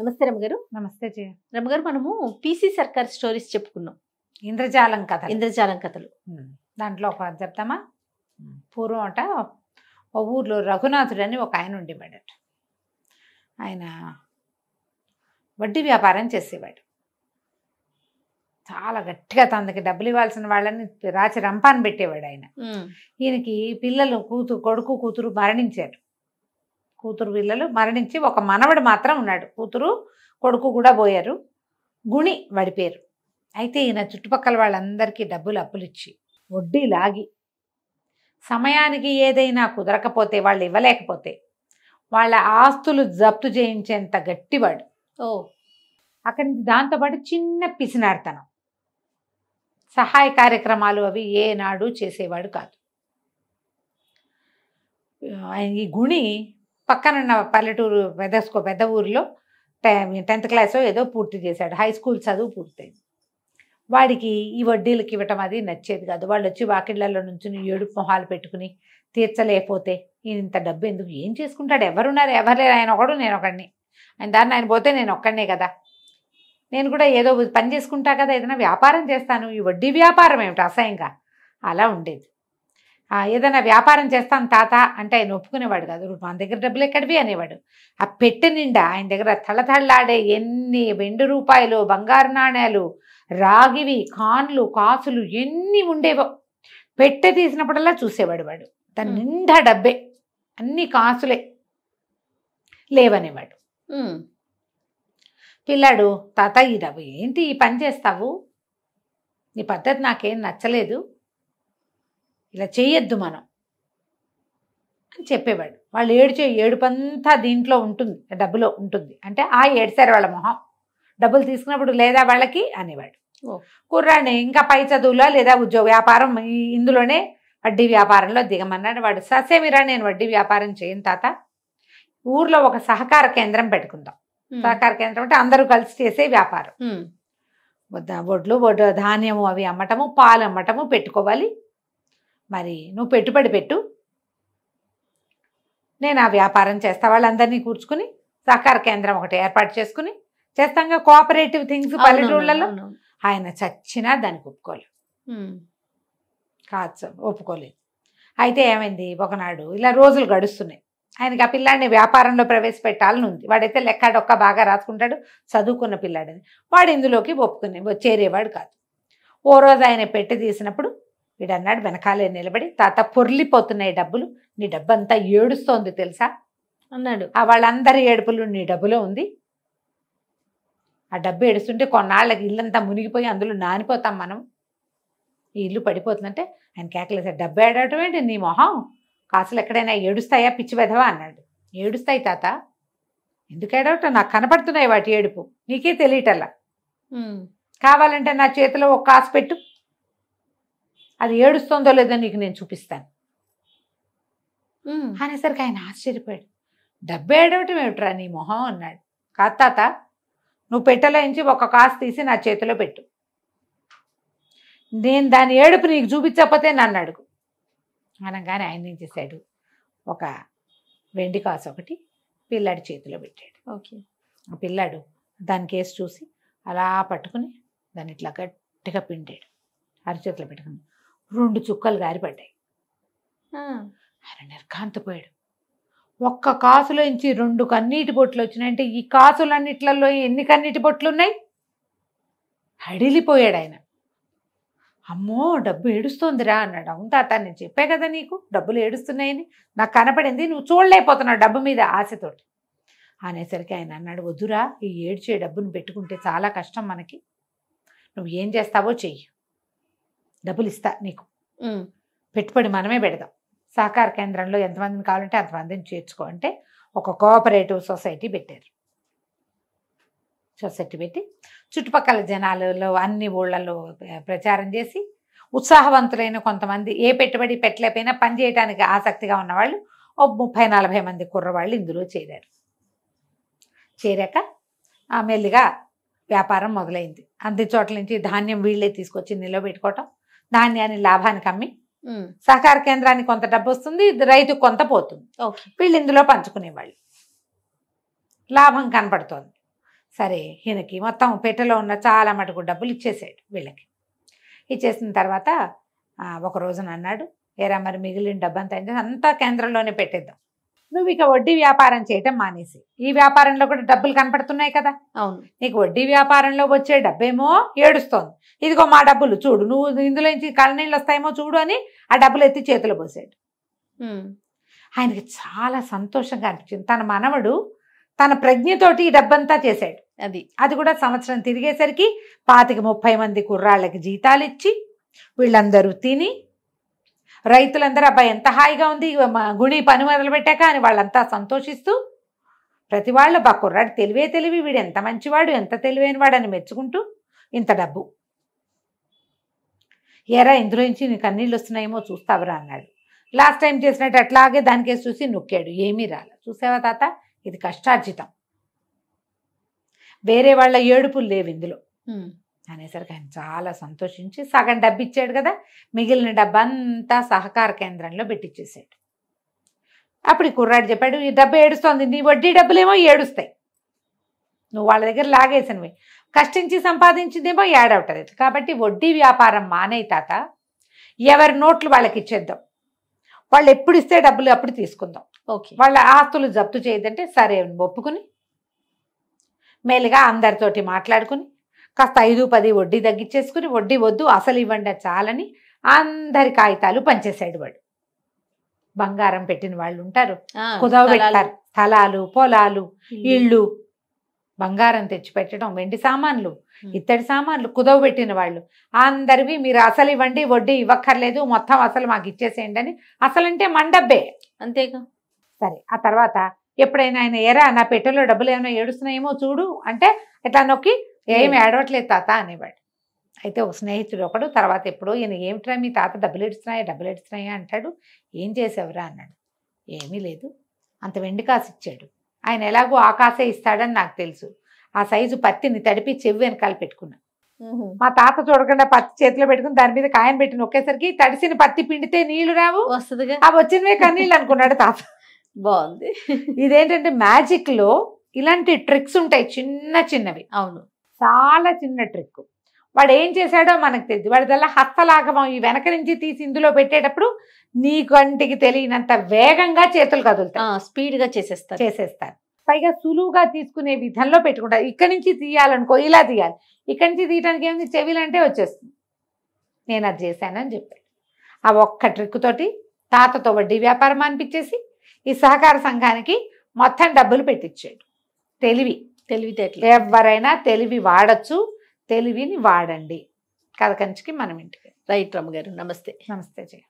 నమస్తే రమగారు నమస్తే జయ రమగారు మనము పీసీ సర్కార్ స్టోరీస్ చెప్పుకున్నాం ఇంద్రజాలం కథ ఇంద్రజాలం కథలు దాంట్లో ఒక చెప్తామా పూర్వం అట ఓ ఊర్లో రఘునాథుడు అని ఒక ఆయన ఉండేవాడట ఆయన వడ్డీ వ్యాపారం చేసేవాడు చాలా గట్టిగా తనకి డబ్బులు ఇవ్వాల్సిన వాళ్ళని రాచి రంపాన్ని పెట్టేవాడు ఆయన ఈయనకి పిల్లలు కూతురు కొడుకు కూతురు మరణించారు కూతురు పిల్లలు మరణించి ఒక మనవడు మాత్రం ఉన్నాడు కూతురు కొడుకు కూడా పోయారు గుణి వడిపేరు అయితే ఈయన చుట్టుపక్కల వాళ్ళందరికీ డబ్బులు అప్పులు ఇచ్చి వడ్డీ లాగి సమయానికి ఏదైనా కుదరకపోతే వాళ్ళు ఇవ్వలేకపోతే వాళ్ళ ఆస్తులు జప్తు చేయించేంత గట్టివాడు ఓ అక్కడి నుంచి దాంతోపాటు చిన్న పిసినాడతనం సహాయ కార్యక్రమాలు అవి ఏనాడు చేసేవాడు కాదు ఈ గుణి పక్కనున్న పల్లెటూరు పెద్ద పెద్ద ఊరిలో టెన్త్ క్లాస్ ఏదో పూర్తి చేశాడు హై స్కూల్ చదువు పూర్తయింది వాడికి ఈ వడ్డీలకు ఇవ్వటం అది నచ్చేది కాదు వాళ్ళు వచ్చి వాకిళ్లలో నుంచి ఏడు మొహాలు పెట్టుకుని తీర్చలేకపోతే నేను ఇంత డబ్బు ఎందుకు ఏం చేసుకుంటాడు ఎవరున్నారు ఎవరు లేరు ఆయన ఒకడు నేను ఒకడిని ఆయన దాన్ని ఆయన పోతే నేను ఒక్కడనే కదా నేను కూడా ఏదో పని చేసుకుంటా కదా ఏదైనా వ్యాపారం చేస్తాను ఈ వడ్డీ వ్యాపారం ఏమిటి అసహ్యంగా అలా ఉండేది ఏదైనా వ్యాపారం చేస్తాను తాత అంటే ఆయన ఒప్పుకునేవాడు కాదు మన దగ్గర డబ్బులు ఎక్కడివి అనేవాడు ఆ పెట్టె నిండా ఆయన దగ్గర తలతళ్లాడే ఎన్ని వెండి రూపాయలు బంగారు నాణ్యాలు రాగివి కాన్లు కాసులు ఎన్ని ఉండేవో పెట్టె తీసినప్పుడల్లా చూసేవాడు వాడు తన నిండా డబ్బే అన్ని కాసులే లేవనేవాడు పిల్లాడు తాత ఈ డబ్బు ఏంటి ఈ పని చేస్తావు నీ పద్ధతి నాకేం నచ్చలేదు ఇలా చేయొద్దు మనం అని చెప్పేవాడు వాళ్ళు ఏడ్చే ఏడుపంతా దీంట్లో ఉంటుంది డబ్బులో ఉంటుంది అంటే ఆ ఏడ్చారు వాళ్ళ మొహం డబ్బులు తీసుకున్నప్పుడు లేదా వాళ్ళకి అనేవాడు కుర్రాడిని ఇంకా పై చదువులో లేదా ఉద్యోగ వ్యాపారం ఇందులోనే వడ్డీ వ్యాపారంలో దిగమన్నాడు వాడు ససేమిరా నేను వడ్డీ వ్యాపారం చేయను తాత ఊర్లో ఒక సహకార కేంద్రం పెట్టుకుందాం సహకార కేంద్రం అంటే అందరూ కలిసి చేసే వ్యాపారం వడ్లు వడ్డు ధాన్యము అవి అమ్మటము పాలు అమ్మటము పెట్టుకోవాలి మరి నువ్వు పెట్టుబడి పెట్టు నేను ఆ వ్యాపారం చేస్తా వాళ్ళందరినీ కూర్చుకుని సహకార కేంద్రం ఒకటి ఏర్పాటు చేసుకుని చేస్తాంగా కోఆపరేటివ్ థింగ్స్ పల్లెటూళ్ళలో ఆయన చచ్చినా దానికి ఒప్పుకోలేదు కాదు ఒప్పుకోలేదు అయితే ఏమైంది ఒకనాడు ఇలా రోజులు గడుస్తున్నాయి ఆయనకి ఆ పిల్లాడిని వ్యాపారంలో ప్రవేశపెట్టాలని ఉంది వాడైతే లెక్క డొక్క బాగా రాసుకుంటాడు చదువుకున్న పిల్లాడని వాడు ఇందులోకి ఒప్పుకునే చేరేవాడు కాదు ఓ రోజు ఆయన పెట్టి తీసినప్పుడు వీడు అన్నాడు వెనకాలే నిలబడి తాత పొర్లిపోతున్నాయి డబ్బులు నీ డబ్బు అంతా ఏడుస్తోంది తెలుసా అన్నాడు ఆ వాళ్ళందరి ఏడుపులు నీ డబ్బులో ఉంది ఆ డబ్బు ఏడుస్తుంటే కొన్నాళ్ళకి ఇల్లంతా మునిగిపోయి అందులో నానిపోతాం మనం ఈ ఇల్లు పడిపోతుందంటే ఆయన కేకలేసాడు డబ్బు ఏడవటం ఏంటి నీ మొహం కాసులు ఎక్కడైనా ఏడుస్తాయా పిచ్చి పెదవా అన్నాడు ఏడుస్తాయి తాత ఎందుకు ఏడవటం నాకు కనపడుతున్నాయి వాటి ఏడుపు నీకే తెలియటల్లా కావాలంటే నా చేతిలో ఒక కాసు పెట్టు అది ఏడుస్తుందో లేదో నీకు నేను చూపిస్తాను అనేసరికి ఆయన ఆశ్చర్యపోయాడు డబ్బు ఏడవటం ఏమిట్రా నీ మొహం అన్నాడు కాదు తాత నువ్వు పెట్టలేంచి ఒక కాసు తీసి నా చేతిలో పెట్టు నేను దాని ఏడుపు నీకు చూపించకపోతే నన్ను అడుగు అనగానే ఆయన ఏం చేశాడు ఒక వెండి కాసు ఒకటి పిల్లాడి చేతిలో పెట్టాడు ఓకే ఆ పిల్లాడు దాని కేసు చూసి అలా పట్టుకుని దాన్ని ఇట్లా గట్టిగా పిండాడు అరచేతిలో పెట్టుకుని రెండు చుక్కలు గారిపడ్డాయి ఆయన నిర్ఘాంతపోయాడు ఒక్క కాసులోంచి రెండు కన్నీటి బొట్లు వచ్చినాయి అంటే ఈ కాసులన్నిట్లలో ఎన్ని కన్నీటి బొట్లు ఉన్నాయి అడిలిపోయాడు ఆయన అమ్మో డబ్బు ఏడుస్తోందిరా అన్నాడు అవును తాత నేను చెప్పే కదా నీకు డబ్బులు ఏడుస్తున్నాయని నాకు కనపడింది నువ్వు చూడలేకపోతున్నావు డబ్బు మీద ఆశతోటి అనేసరికి ఆయన అన్నాడు వద్దురా ఈ ఏడ్చే డబ్బును పెట్టుకుంటే చాలా కష్టం మనకి నువ్వు ఏం చేస్తావో చెయ్యి డబ్బులు ఇస్తా నీకు పెట్టుబడి మనమే పెడదాం సహకార కేంద్రంలో ఎంతమందిని కావాలంటే అంతమందిని చేర్చుకో అంటే ఒక కోఆపరేటివ్ సొసైటీ పెట్టారు సొసైటీ పెట్టి చుట్టుపక్కల జనాలలో అన్ని ఊళ్ళల్లో ప్రచారం చేసి ఉత్సాహవంతులైన కొంతమంది ఏ పెట్టుబడి పెట్టలేకపోయినా పని చేయడానికి ఆసక్తిగా ఉన్నవాళ్ళు ఓ ముప్పై నలభై మంది కుర్రవాళ్ళు ఇందులో చేరారు చేరాక మెల్లిగా వ్యాపారం మొదలైంది అన్ని చోట్ల నుంచి ధాన్యం వీళ్ళే తీసుకొచ్చి నిలబెట్టుకోవటం ధాన్యాన్ని లాభానికి అమ్మి సహకార కేంద్రానికి కొంత డబ్బు వస్తుంది రైతు కొంత పోతుంది వీళ్ళు ఇందులో పంచుకునేవాళ్ళు లాభం కనపడుతోంది సరే ఈయనకి మొత్తం పెట్టెలో ఉన్న చాలా మటుకు డబ్బులు ఇచ్చేసాడు వీళ్ళకి ఇచ్చేసిన తర్వాత ఒక రోజున అన్నాడు ఏరా మరి మిగిలిన డబ్బంతా అంతా కేంద్రంలోనే పెట్టేద్దాం నువ్వు ఇక వడ్డీ వ్యాపారం చేయటం మానేసి ఈ వ్యాపారంలో కూడా డబ్బులు కనపడుతున్నాయి కదా అవును నీకు వడ్డీ వ్యాపారంలో వచ్చే డబ్బేమో ఏడుస్తోంది ఇదిగో మా డబ్బులు చూడు నువ్వు ఇందులో నుంచి కళ్ళనీళ్ళు వస్తాయేమో చూడు అని ఆ డబ్బులు ఎత్తి చేతులు పోసాడు ఆయనకి చాలా సంతోషంగా అనిపించింది తన మనవడు తన ప్రజ్ఞతోటి ఈ డబ్బంతా చేశాడు అది అది కూడా సంవత్సరం తిరిగేసరికి పాతిక ముప్పై మంది కుర్రాళ్ళకి జీతాలు ఇచ్చి వీళ్ళందరూ తిని రైతులందరూ అబ్బాయి ఎంత హాయిగా ఉంది గుణి పని మొదలుపెట్టాక అని వాళ్ళంతా సంతోషిస్తూ ప్రతి వాళ్ళు బా కుర్రాడు తెలివే తెలివి వీడు ఎంత మంచివాడు ఎంత తెలివైన వాడు అని మెచ్చుకుంటూ ఇంత డబ్బు ఎరా ఇందులో నుంచి నీకు అన్నీళ్ళు వస్తున్నాయేమో చూస్తావురా అన్నాడు లాస్ట్ టైం చేసినట్టు అట్లాగే దానికేసి చూసి నొక్కాడు ఏమీ రాలే చూసావా తాత ఇది కష్టార్జితం వేరే వాళ్ళ ఏడుపులు లేవు ఇందులో అనేసరికి ఆయన చాలా సంతోషించి సగం డబ్బు ఇచ్చాడు కదా మిగిలిన డబ్బు అంతా సహకార కేంద్రంలో పెట్టిచ్చేసాడు అప్పుడు ఈ కుర్రాడు చెప్పాడు ఈ డబ్బు ఏడుస్తోంది నీ వడ్డీ డబ్బులేమో ఏడుస్తాయి నువ్వు వాళ్ళ దగ్గర లాగేసినవి కష్టించి సంపాదించిందేమో ఏడవుతుంది కాబట్టి వడ్డీ వ్యాపారం మానే తాత ఎవరి నోట్లు వాళ్ళకి ఇచ్చేద్దాం వాళ్ళు ఎప్పుడు ఇస్తే డబ్బులు అప్పుడు తీసుకుందాం ఓకే వాళ్ళ ఆస్తులు జప్తు చేయదంటే సరే ఒప్పుకుని మేలుగా అందరితోటి మాట్లాడుకుని కాస్త ఐదు పది వడ్డీ తగ్గించేసుకుని వడ్డీ వద్దు అసలు ఇవ్వండి చాలని అందరి కాగితాలు పంచేసాడు వాడు బంగారం పెట్టిన వాళ్ళు ఉంటారు కుదవ పెట్టారు స్థలాలు పొలాలు ఇళ్ళు బంగారం తెచ్చి పెట్టడం వెండి సామాన్లు ఇత్తడి సామాన్లు కుదవ పెట్టిన వాళ్ళు అందరివి మీరు అసలు ఇవ్వండి వడ్డీ ఇవ్వక్కర్లేదు మొత్తం అసలు మాకు ఇచ్చేసేయండి అని అసలంటే మండబ్బే అంతేగా సరే ఆ తర్వాత ఎప్పుడైనా ఆయన ఎరా నా పెట్టెలో డబ్బులు ఏమైనా ఏడుస్తున్నాయేమో చూడు అంటే ఎట్లా నొక్కి ఏం ఏడవట్లేదు తాత అనేవాడు అయితే ఒక స్నేహితుడు ఒకడు తర్వాత ఎప్పుడో ఈయన ఏమిట్రా మీ తాత డబ్బులు ఇడుస్తున్నాయా డబ్బులు ఇడుస్తున్నాయా అంటాడు ఏం చేసేవరా అన్నాడు ఏమీ లేదు అంత వెండి కాసు ఇచ్చాడు ఆయన ఎలాగో ఆకాశే ఇస్తాడని నాకు తెలుసు ఆ సైజు పత్తిని తడిపి చెవి వెనకాల పెట్టుకున్నా మా తాత చూడకుండా పత్తి చేతిలో పెట్టుకుని దాని మీద కాయం పెట్టిన ఒకేసరికి తడిసిన పత్తి పిండితే నీళ్లు రావు వస్తుంది అవి వచ్చినవే కన్నీళ్ళు అనుకున్నాడు తాత బాగుంది ఇదేంటంటే మ్యాజిక్ లో ఇలాంటి ట్రిక్స్ ఉంటాయి చిన్న చిన్నవి అవును చాలా చిన్న ట్రిక్ వాడు ఏం చేశాడో మనకు తెలియదు వాడి వాడిదల్లా హస్తలాగమం ఈ వెనక నుంచి తీసి ఇందులో పెట్టేటప్పుడు నీ కంటికి తెలియనంత వేగంగా చేతులు కదులుతా స్పీడ్గా చేసేస్తారు చేసేస్తారు పైగా సులువుగా తీసుకునే విధంలో పెట్టుకుంటారు ఇక్కడి నుంచి తీయాలనుకో ఇలా తీయాలి ఇక్కడి నుంచి తీయడానికి ఏముంది చెవిలంటే వచ్చేస్తుంది నేను అది చేశానని చెప్పాడు ఆ ఒక్క ట్రిక్ తోటి తాతతో వడ్డీ వ్యాపారం అనిపించేసి ఈ సహకార సంఘానికి మొత్తం డబ్బులు పెట్టించాడు తెలివి తెలివితేటలు ఎవరైనా తెలివి వాడచ్చు తెలివిని వాడండి కథకంచికి మనం ఇంటికి రైట్ రమ్మగారు నమస్తే నమస్తే జయ